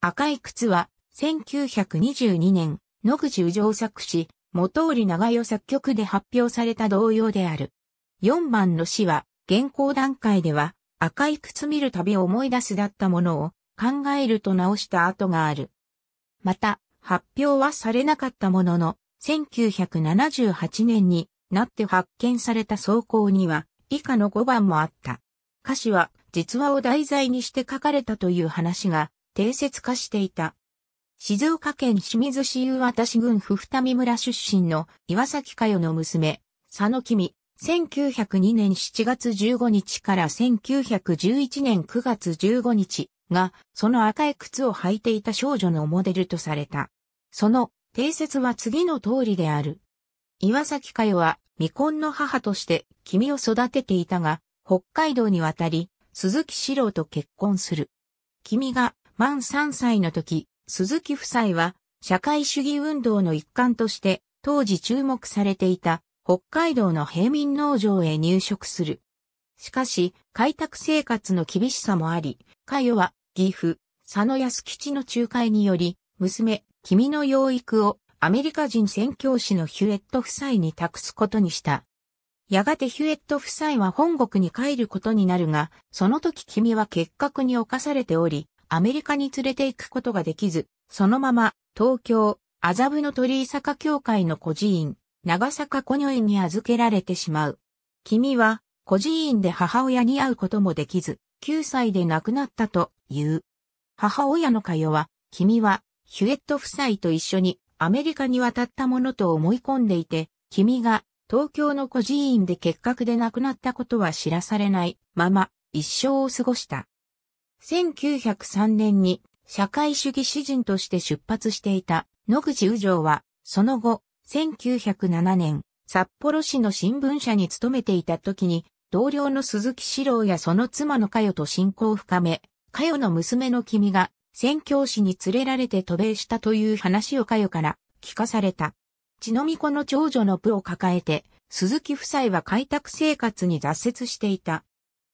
赤い靴は、1922年、野口宇上作詞、元織長代作曲で発表された同様である。4番の詩は、現行段階では、赤い靴見るたび思い出すだったものを、考えると直した跡がある。また、発表はされなかったものの、1978年になって発見された草稿には、以下の5番もあった。歌詞は、実話を題材にして書かれたという話が定説化していた。静岡県清水市湯私郡ふたみ村出身の岩崎佳代の娘、佐野君、1902年7月15日から1911年9月15日が、その赤い靴を履いていた少女のモデルとされた。その定説は次の通りである。岩崎佳代は未婚の母として君を育てていたが、北海道に渡り、鈴木四郎と結婚する。君が満3歳の時、鈴木夫妻は社会主義運動の一環として当時注目されていた北海道の平民農場へ入植する。しかし、開拓生活の厳しさもあり、かよは岐阜、佐野安吉の仲介により、娘、君の養育をアメリカ人宣教師のヒュエット夫妻に託すことにした。やがてヒュエット夫妻は本国に帰ることになるが、その時君は結核に侵されており、アメリカに連れて行くことができず、そのまま東京、麻布の鳥居坂教会の孤児院、長坂小女院に預けられてしまう。君は孤児院で母親に会うこともできず、9歳で亡くなったという。母親の会は、君はヒュエット夫妻と一緒にアメリカに渡ったものと思い込んでいて、君が東京の孤児院で結核で亡くなったことは知らされないまま一生を過ごした。1903年に社会主義詩人として出発していた野口宇城は、その後、1907年、札幌市の新聞社に勤めていた時に、同僚の鈴木史郎やその妻の佳代と親交を深め、佳代の娘の君が、宣教師に連れられて渡米したという話を佳代から聞かされた。血のみ子の長女の部を抱えて、鈴木夫妻は開拓生活に挫折していた。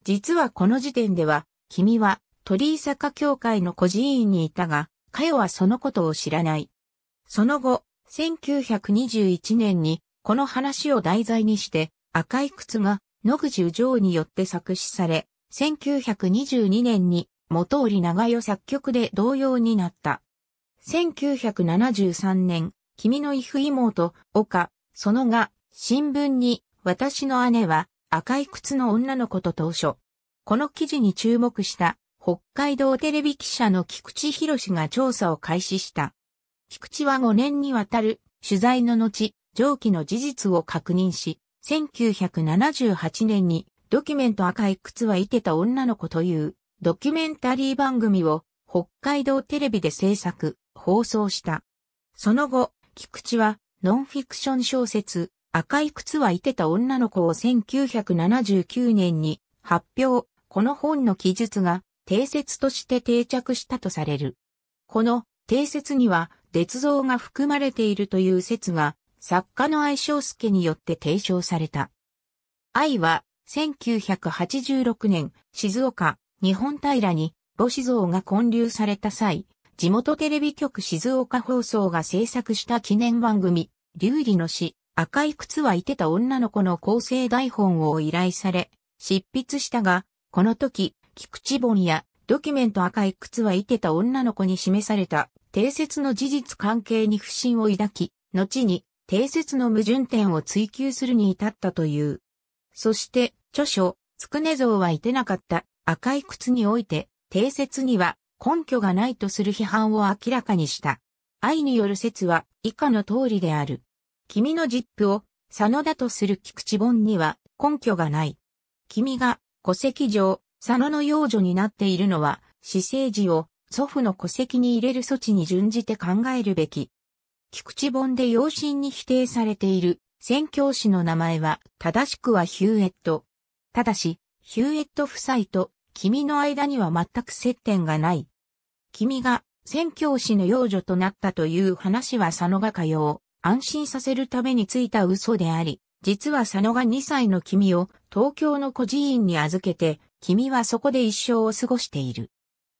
実はこの時点では、君は鳥居坂教会の孤児院にいたが、かよはそのことを知らない。その後、1921年に、この話を題材にして、赤い靴が野口上によって作詞され、1922年に元織長代作曲で同様になった。1973年、君のイフ妹、岡、そのが、新聞に、私の姉は赤い靴の女の子と当初。この記事に注目した北海道テレビ記者の菊池博が調査を開始した。菊池は5年にわたる取材の後、上記の事実を確認し、1978年にドキュメント赤い靴はいてた女の子というドキュメンタリー番組を北海道テレビで制作、放送した。その後、菊池はノンフィクション小説赤い靴はいてた女の子を1979年に発表。この本の記述が定説として定着したとされる。この定説には、鉄像が含まれているという説が、作家の愛称助によって提唱された。愛は、1986年、静岡、日本平に、母子像が建立された際、地元テレビ局静岡放送が制作した記念番組、流理の詩、赤い靴はいてた女の子の構成台本を依頼され、執筆したが、この時、菊池本やドキュメント赤い靴は生けた女の子に示された定説の事実関係に不信を抱き、後に定説の矛盾点を追求するに至ったという。そして著書、つくね像はいてなかった赤い靴において定説には根拠がないとする批判を明らかにした。愛による説は以下の通りである。君のジップを佐野だとする菊池本には根拠がない。君が戸籍上佐野の養女になっているのは、私生児を祖父の戸籍に入れる措置に準じて考えるべき。菊池本で養親に否定されている宣教師の名前は正しくはヒューエット。ただし、ヒューエット夫妻と君の間には全く接点がない。君が宣教師の養女となったという話は佐野が通う、安心させるためについた嘘であり、実は佐野が2歳の君を東京の孤児院に預けて君はそこで一生を過ごしている。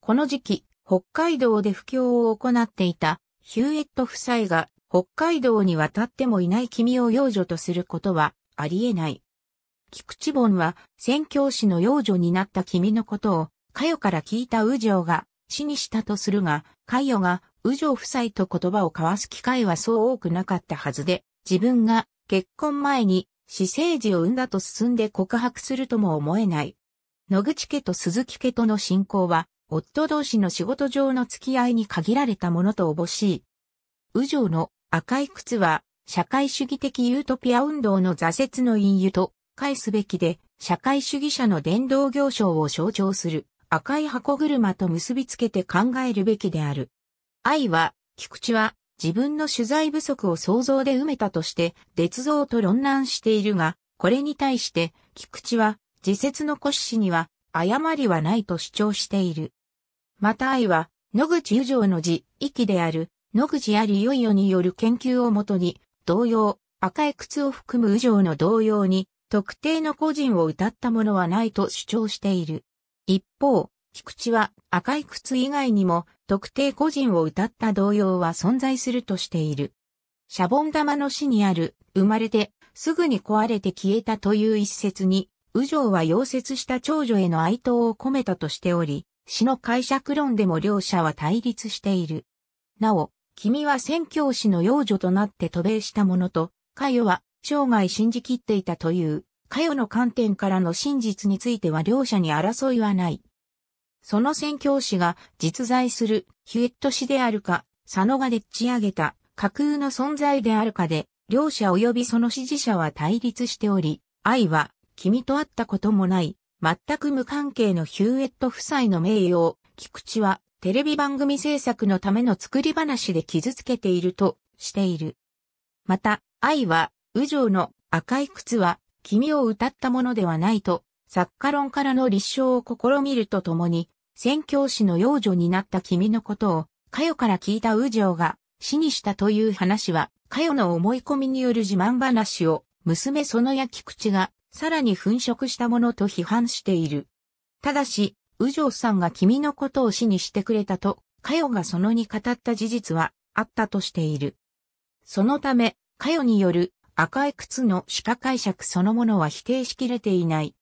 この時期、北海道で布教を行っていたヒューエット夫妻が北海道に渡ってもいない君を養女とすることはありえない。菊池本は宣教師の養女になった君のことを、かよから聞いた右女が死にしたとするが、かよが右女夫妻と言葉を交わす機会はそう多くなかったはずで、自分が結婚前に私生児を産んだと進んで告白するとも思えない。野口家と鈴木家との信仰は、夫同士の仕事上の付き合いに限られたものとおぼしい。右上の赤い靴は、社会主義的ユートピア運動の挫折の隠喩と、返すべきで、社会主義者の伝道行商を象徴する赤い箱車と結びつけて考えるべきである。愛は、菊池は自分の取材不足を想像で埋めたとして、絶像と論難しているが、これに対して、菊池は自説の骨子には誤りはないと主張している。また愛は、野口友情の字、気である、野口ありよいよによる研究をもとに、同様、赤い靴を含む友情の同様に、特定の個人を歌ったものはないと主張している。一方、菊池は赤い靴以外にも特定個人を歌った同様は存在するとしている。シャボン玉の死にある生まれてすぐに壊れて消えたという一説に右上は溶接した長女への哀悼を込めたとしており、詩の解釈論でも両者は対立している。なお、君は宣教師の養女となって渡米したものと、カヨは生涯信じきっていたという、カヨの観点からの真実については両者に争いはない。その宣教師が実在するヒュエット氏であるか、佐野がでっち上げた架空の存在であるかで、両者及びその支持者は対立しており、愛は君と会ったこともない、全く無関係のヒューエット夫妻の名誉を、菊池はテレビ番組制作のための作り話で傷つけているとしている。また、愛は、宇宙の赤い靴は、君を歌ったものではないと、作家論からの立証を試みるとともに、宣教師の幼女になった君のことを、かよから聞いた宇宙が死にしたという話は、かよの思い込みによる自慢話を、娘そのや菊池がさらに粉飾したものと批判している。ただし、右上さんが君のことを死にしてくれたと、かよがそのに語った事実はあったとしている。そのため、かよによる赤い靴の主化解釈そのものは否定しきれていない。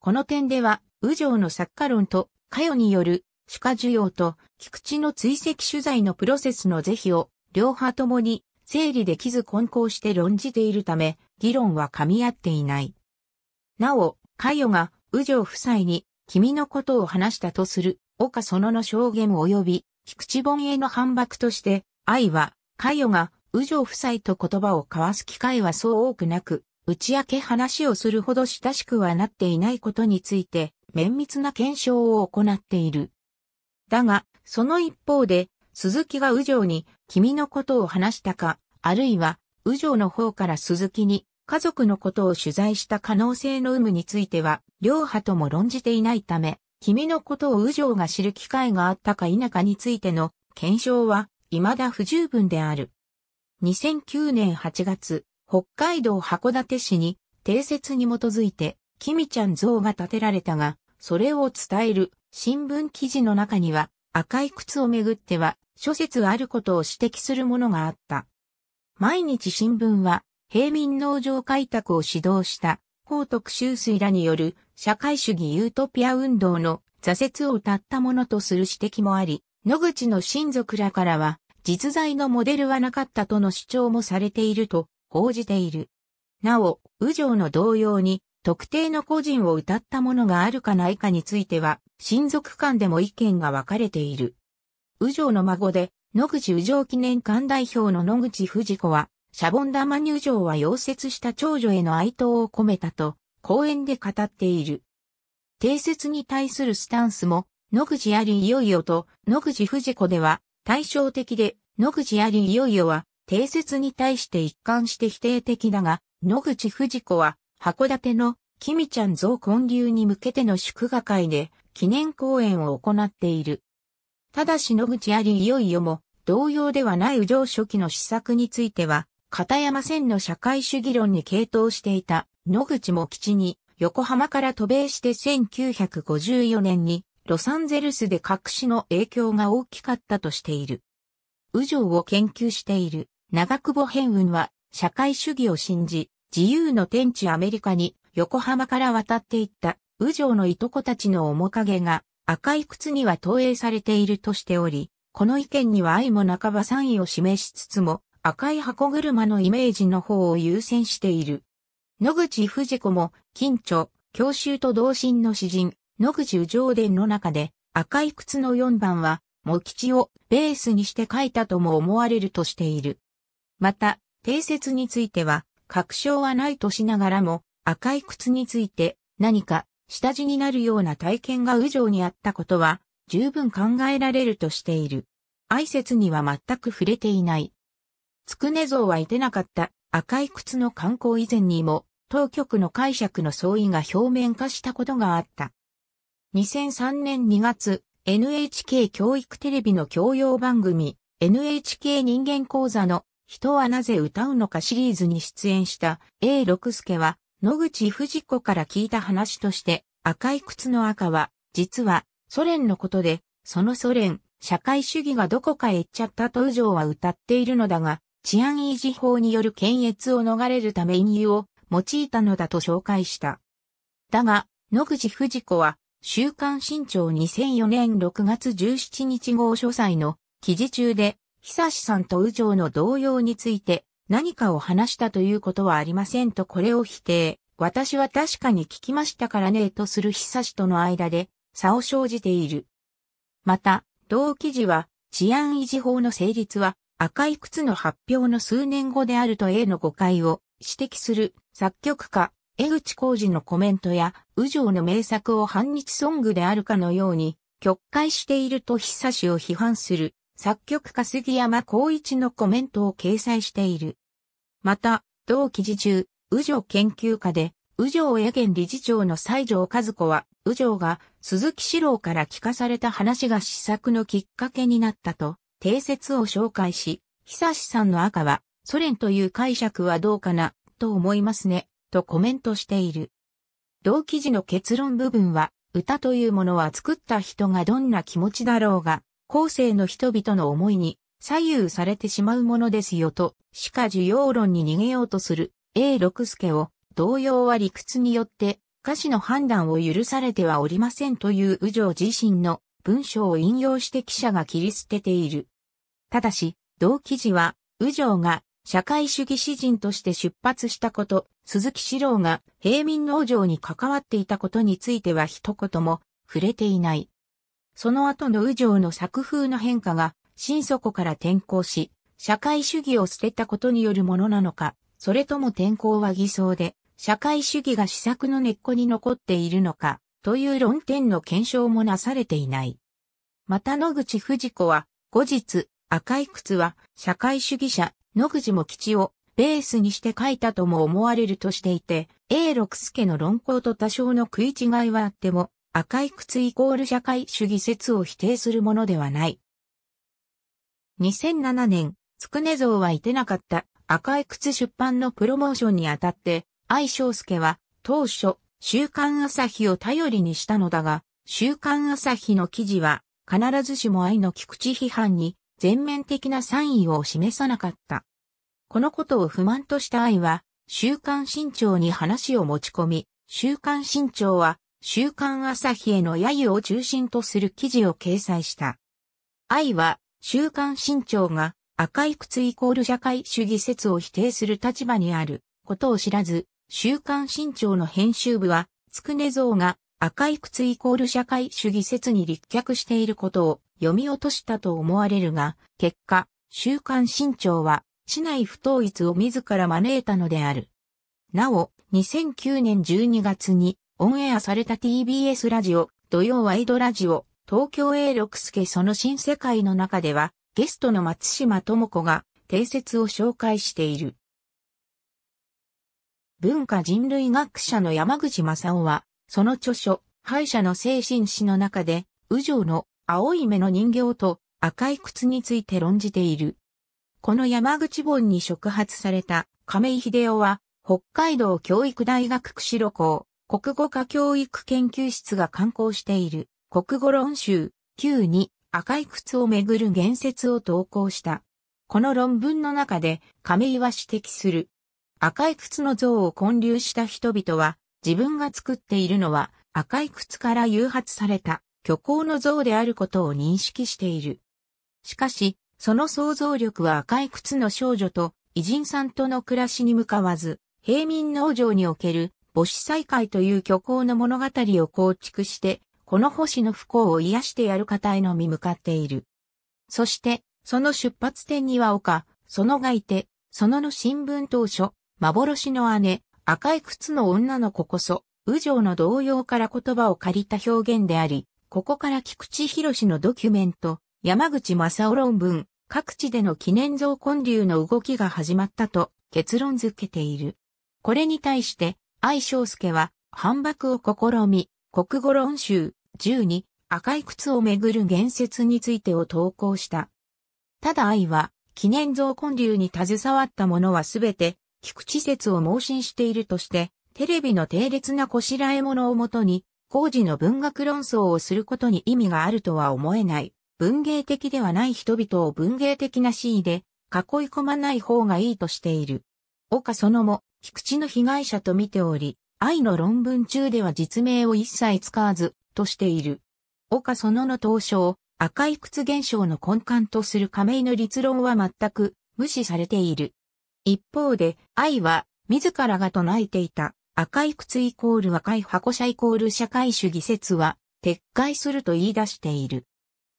この点では、右上の作家論と、かよによる主化需要と、菊池の追跡取材のプロセスの是非を、両派ともに整理できず混交して論じているため、議論は噛み合っていない。なお、カヨが、右上夫妻に、君のことを話したとする、岡園の証言及び、菊池本への反駁として、愛は、カヨが、右上夫妻と言葉を交わす機会はそう多くなく、打ち明け話をするほど親しくはなっていないことについて、綿密な検証を行っている。だが、その一方で、鈴木が右上に、君のことを話したか、あるいは、右上の方から鈴木に、家族のことを取材した可能性の有無については、両派とも論じていないため、君のことを右上が知る機会があったか否かについての検証は未だ不十分である。2009年8月、北海道函館市に定説に基づいて、君ちゃん像が建てられたが、それを伝える新聞記事の中には、赤い靴をめぐっては、諸説あることを指摘するものがあった。毎日新聞は、平民農場開拓を指導した高徳修水らによる社会主義ユートピア運動の挫折を歌ったものとする指摘もあり、野口の親族らからは実在のモデルはなかったとの主張もされていると報じている。なお、右上の同様に特定の個人を歌ったものがあるかないかについては、親族間でも意見が分かれている。右上の孫で、野口右上記念館代表の野口藤子は、シャボン玉入場は溶接した長女への哀悼を込めたと、講演で語っている。定説に対するスタンスも、野口ありいよいよと、野口藤子では、対照的で、野口ありいよいよは、定説に対して一貫して否定的だが、野口藤子は、函館の、君ちゃん像建立に向けての祝賀会で、記念講演を行っている。ただし野口ありいよいよも、同様ではない右上初期の施策については、片山線の社会主義論に傾倒していた野口茂吉に横浜から渡米して1954年にロサンゼルスで隠しの影響が大きかったとしている。右上を研究している長久保変雲は社会主義を信じ自由の天地アメリカに横浜から渡っていった右上のいとこたちの面影が赤い靴には投影されているとしており、この意見には愛も半ば賛意を示しつつも、赤い箱車のイメージの方を優先している。野口藤子も、近著、教習と同心の詩人、野口宇上伝の中で、赤い靴の4番は、茂吉をベースにして書いたとも思われるとしている。また、定説については、確証はないとしながらも、赤い靴について何か下地になるような体験が宇上にあったことは十分考えられるとしている。挨拶には全く触れていない。つくね像はいてなかった赤い靴の観光以前にも、当局の解釈の相違が表面化したことがあった。2003年2月、NHK 教育テレビの教養番組、NHK 人間講座の人はなぜ歌うのかシリーズに出演した A 六助は、野口藤子から聞いた話として、赤い靴の赤は、実は、ソ連のことで、そのソ連、社会主義がどこかへ行っちゃったと右上は歌っているのだが、治安維持法による検閲を逃れるため隠喩を用いたのだと紹介した。だが、野口藤子は、週刊新潮2004年6月17日号書斎の記事中で、久志さんと右上の同様について何かを話したということはありませんとこれを否定。私は確かに聞きましたからねとする久志との間で差を生じている。また、同記事は治安維持法の成立は赤い靴の発表の数年後であると A の誤解を指摘する作曲家、江口浩二のコメントや、右上の名作を反日ソングであるかのように、曲解していると久しを批判する、作曲家杉山浩一のコメントを掲載している。また、同記事中、右上研究家で、右上野源理事長の西条和子は、右上が鈴木史郎から聞かされた話が試作のきっかけになったと、定説を紹介し、久志さんの赤は、ソ連という解釈はどうかな、と思いますね、とコメントしている。同記事の結論部分は、歌というものは作った人がどんな気持ちだろうが、後世の人々の思いに左右されてしまうものですよと、しか需要論に逃げようとする A 六助を、同様は理屈によって歌詞の判断を許されてはおりませんという右上自身の文章を引用して記者が切り捨てている。ただし、同記事は、右上が社会主義詩人として出発したこと、鈴木史郎が平民農場に関わっていたことについては一言も触れていない。その後の右上の作風の変化が、心底から転校し、社会主義を捨てたことによるものなのか、それとも転校は偽装で、社会主義が施策の根っこに残っているのか、という論点の検証もなされていない。また野口藤子は、後日、赤い靴は社会主義者、野口も吉をベースにして書いたとも思われるとしていて、A 六助の論考と多少の食い違いはあっても、赤い靴イコール社会主義説を否定するものではない。2007年、つくね像はいてなかった赤い靴出版のプロモーションにあたって、愛章介は当初、週刊朝日を頼りにしたのだが、週刊朝日の記事は必ずしも愛の菊池批判に全面的な賛意を示さなかった。このことを不満とした愛は、週刊新潮に話を持ち込み、週刊新潮は、週刊朝日への揶揄を中心とする記事を掲載した。愛は、週刊新潮が赤い靴イコール社会主義説を否定する立場にあることを知らず、週刊新潮の編集部は、つくね像が赤い靴イコール社会主義説に立脚していることを読み落としたと思われるが、結果、週刊新潮は、市内不統一を自ら招いたのである。なお、2009年12月に、オンエアされた TBS ラジオ、土曜ワイドラジオ、東京 A 6助その新世界の中では、ゲストの松島智子が、定説を紹介している。文化人類学者の山口正夫は、その著書、敗者の精神史の中で、右上の青い目の人形と赤い靴について論じている。この山口本に触発された亀井秀夫は、北海道教育大学釧路校、国語科教育研究室が刊行している国語論集 q に赤い靴をめぐる言説を投稿した。この論文の中で亀井は指摘する。赤い靴の像を建立した人々は自分が作っているのは赤い靴から誘発された虚構の像であることを認識している。しかし、その想像力は赤い靴の少女と偉人さんとの暮らしに向かわず、平民農場における母子再会という虚構の物語を構築して、この星の不幸を癒してやる方へのみ向かっている。そして、その出発点には丘、そのがいて、そのの新聞当初、幻の姉、赤い靴の女の子こそ、右上の動揺から言葉を借りた表現であり、ここから菊池博のドキュメント、山口正夫論文、各地での記念像建立の動きが始まったと結論づけている。これに対して、愛章介は反駁を試み、国語論集十二、赤い靴をめぐる言説についてを投稿した。ただ愛は、記念像建立に携わったものはすべて、菊池説を盲信しているとして、テレビの定列なこしらえ物をもとに、工事の文学論争をすることに意味があるとは思えない、文芸的ではない人々を文芸的な詩意で囲い込まない方がいいとしている。岡そのも、菊池の被害者と見ており、愛の論文中では実名を一切使わず、としている。岡そのの当初、赤い靴現象の根幹とする亀井の立論は全く無視されている。一方で、愛は自らが唱えていた赤い靴イコール赤い箱車イコール社会主義説は撤回すると言い出している。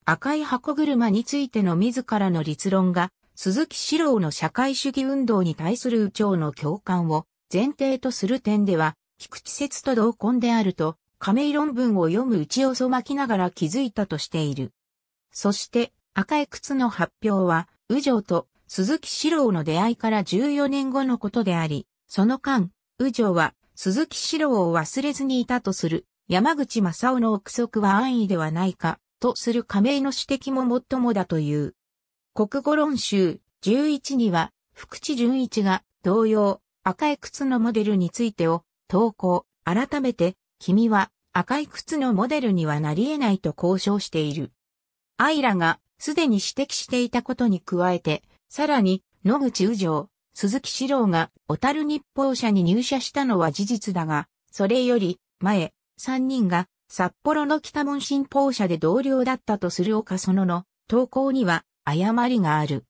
赤い箱車についての自らの立論が鈴木史郎の社会主義運動に対する右長の共感を前提とする点では、菊池説と同根であると、亀井論文を読むうちをそまきながら気づいたとしている。そして、赤い靴の発表は、右上と鈴木史郎の出会いから14年後のことであり、その間、右上は鈴木四郎を忘れずにいたとする、山口正夫の憶測は安易ではないか、とする加盟の指摘ももっともだという。国語論集11には、福地純一が同様、赤い靴のモデルについてを投稿、改めて、君は赤い靴のモデルにはなり得ないと交渉している。アイラがすでに指摘していたことに加えて、さらに野口宇城、鈴木史郎が小樽日報社に入社したのは事実だが、それより前、3人が札幌の北門新報社で同僚だったとする岡園の投稿には誤りがある。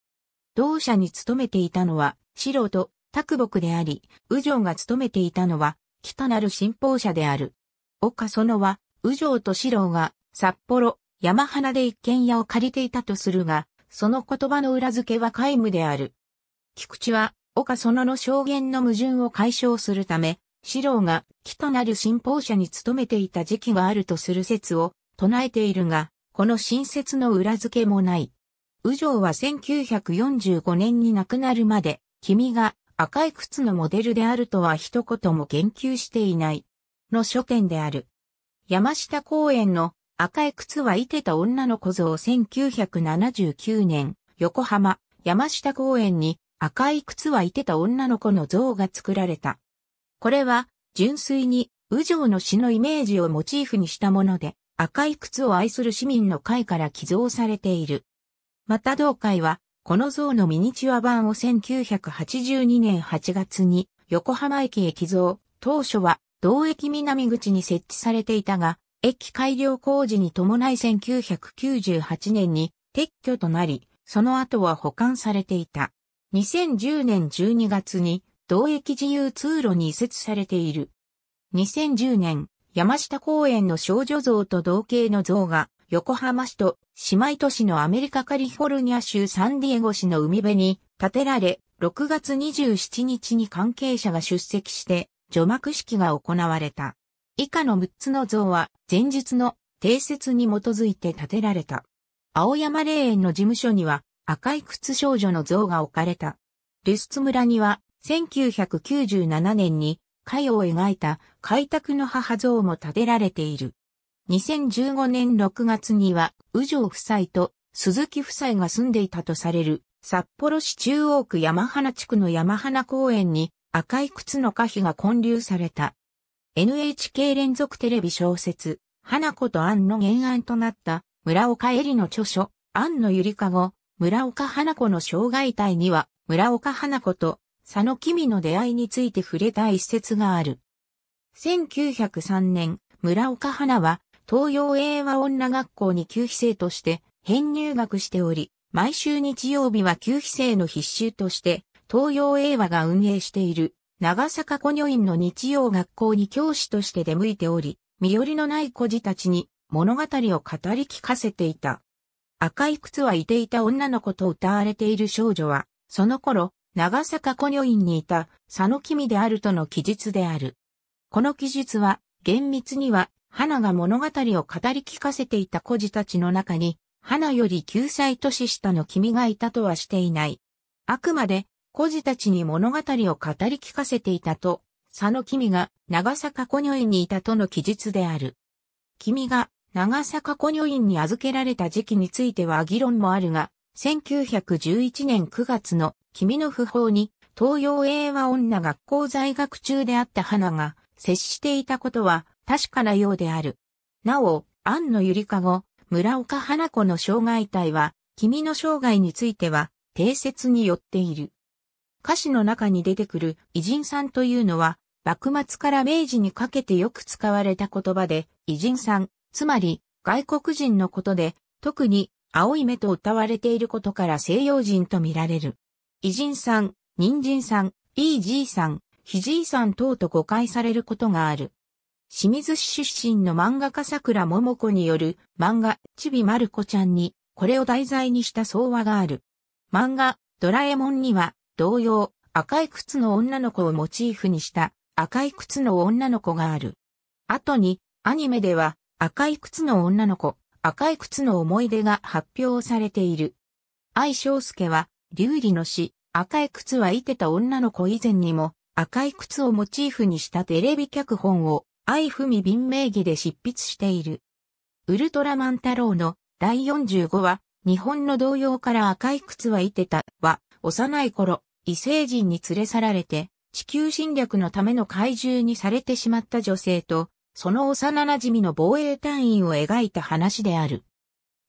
同社に勤めていたのは郎と拓木であり、右城が勤めていたのは北なる新報社である。岡園は右城と郎が札幌山花で一軒家を借りていたとするが、その言葉の裏付けは皆無である。菊池は、岡園の証言の矛盾を解消するため、四郎が、木となる信奉者に勤めていた時期があるとする説を唱えているが、この新説の裏付けもない。右上は1945年に亡くなるまで、君が赤い靴のモデルであるとは一言も言及していない。の書店である。山下公園の赤い靴はいてた女の小僧1979年、横浜、山下公園に赤い靴はいてた女の子の像が作られた。これは、純粋に、右上の詩のイメージをモチーフにしたもので、赤い靴を愛する市民の会から寄贈されている。また同会は、この像のミニチュア版を1982年8月に横浜駅へ寄贈、当初は同駅南口に設置されていたが、駅改良工事に伴い1998年に撤去となり、その後は保管されていた。2010年12月に同駅自由通路に移設されている。2010年、山下公園の少女像と同型の像が横浜市と姉妹都市のアメリカカリフォルニア州サンディエゴ市の海辺に建てられ、6月27日に関係者が出席して除幕式が行われた。以下の6つの像は前日の定説に基づいて建てられた。青山霊園の事務所には赤い靴少女の像が置かれた。ルスツ村には、1997年に、絵を描いた開拓の母像も建てられている。2015年6月には、宇城夫妻と鈴木夫妻が住んでいたとされる、札幌市中央区山花地区の山花公園に赤い靴の可否が混流された。NHK 連続テレビ小説、花子とアンの原案となった村岡恵里の著書、安のゆりかご、村岡花子の障害体には、村岡花子と佐野君の出会いについて触れた一節がある。1903年、村岡花は東洋英和女学校に休費生として編入学しており、毎週日曜日は休費生の必修として東洋英和が運営している長坂古女院の日曜学校に教師として出向いており、身寄りのない孤児たちに物語を語り聞かせていた。赤い靴はいていた女の子と歌われている少女は、その頃、長坂古女院にいた佐野君であるとの記述である。この記述は、厳密には、花が物語を語り聞かせていた孤児たちの中に、花より九歳年下の君がいたとはしていない。あくまで、孤児たちに物語を語り聞かせていたと、佐野君が長坂古女院にいたとの記述である。君が長坂古女院に預けられた時期については議論もあるが、1911年9月の君の訃報に東洋英和女学校在学中であった花が接していたことは確かなようである。なお、庵野ゆりかご、村岡花子の障害体は、君の障害については、定説によっている。歌詞の中に出てくる偉人さんというのは、幕末から明治にかけてよく使われた言葉で、偉人さん、つまり、外国人のことで、特に青い目と歌われていることから西洋人と見られる。偉人さん、人参さん、イージーさん、ひじいさん等と誤解されることがある。清水市出身の漫画家桜桃子による漫画ちびまる子ちゃんにこれを題材にした相話がある。漫画ドラえもんには同様赤い靴の女の子をモチーフにした赤い靴の女の子がある。後にアニメでは赤い靴の女の子、赤い靴の思い出が発表されている。愛章介は、劉理の詩、赤い靴はいてた女の子以前にも、赤い靴をモチーフにしたテレビ脚本を、愛文便名義で執筆している。ウルトラマン太郎の第45話、日本の童謡から赤い靴はいてたは、幼い頃、異星人に連れ去られて、地球侵略のための怪獣にされてしまった女性と、その幼馴染の防衛隊員を描いた話である。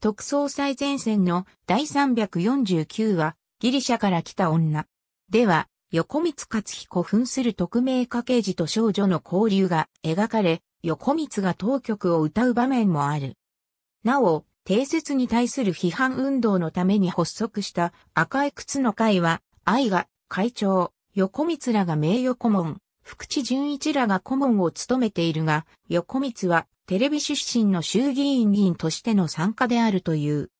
特捜最前線の第349話、ギリシャから来た女。では、横光克彦扮する匿名家系児と少女の交流が描かれ、横光が当局を歌う場面もある。なお、定説に対する批判運動のために発足した赤い靴の会は、愛が会長、横光らが名誉顧問、福地純一らが顧問を務めているが、横光はテレビ出身の衆議院議員としての参加であるという。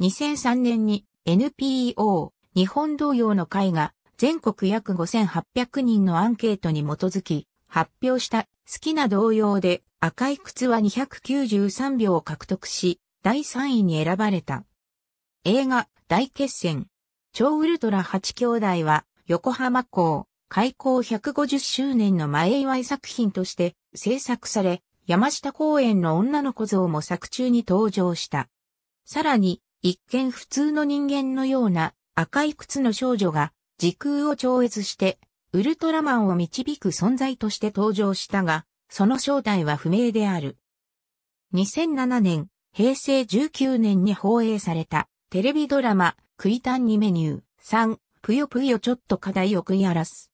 2003年に NPO 日本同様の会が全国約5800人のアンケートに基づき発表した好きな同様で赤い靴は293秒を獲得し第3位に選ばれた。映画大決戦超ウルトラ8兄弟は横浜港開校150周年の前祝い作品として制作され、山下公園の女の子像も作中に登場した。さらに、一見普通の人間のような赤い靴の少女が時空を超越してウルトラマンを導く存在として登場したが、その正体は不明である。2007年、平成19年に放映されたテレビドラマ、クイタンにメニュー3、ぷよぷよちょっと課題を食い荒らす。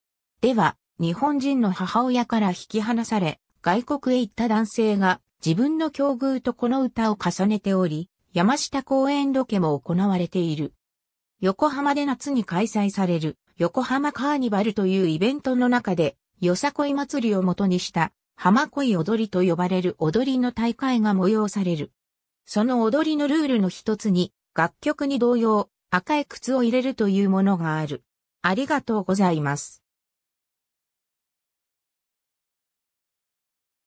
では、日本人の母親から引き離され、外国へ行った男性が自分の境遇とこの歌を重ねており、山下公演ロケも行われている。横浜で夏に開催される横浜カーニバルというイベントの中で、よさこい祭りを元にした浜恋踊りと呼ばれる踊りの大会が催される。その踊りのルールの一つに、楽曲に同様、赤い靴を入れるというものがある。ありがとうございます。